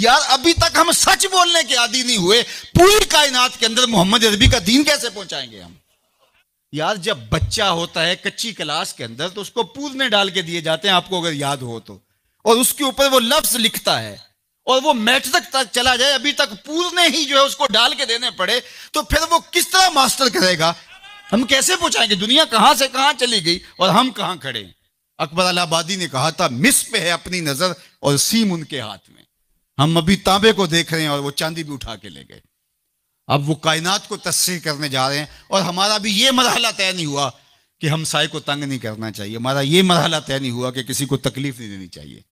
यार अभी तक हम सच बोलने के आदि नहीं हुए पूरी कायनात के अंदर मोहम्मद अरबी का दीन कैसे पहुंचाएंगे हम यार जब बच्चा होता है कच्ची क्लास के अंदर तो उसको पूजने डाल के दिए जाते हैं आपको अगर याद हो तो और उसके ऊपर वो लफ्ज लिखता है और वो मैट्रिक तक चला जाए अभी तक पूजने ही जो है उसको डाल के देने पड़े तो फिर वो किस तरह मास्टर करेगा हम कैसे पहुंचाएंगे दुनिया कहां से कहां चली गई और हम कहां खड़े अकबर अलाबादी ने कहा था मिस पे है अपनी नजर और सीम उनके हाथ में हम अभी तांबे को देख रहे हैं और वो चांदी भी उठा के ले गए अब वो कायनात को तस्वीर करने जा रहे हैं और हमारा भी ये मरहला तय नहीं हुआ कि हम साय को तंग नहीं करना चाहिए हमारा ये मरहला तय नहीं हुआ कि किसी को तकलीफ नहीं देनी चाहिए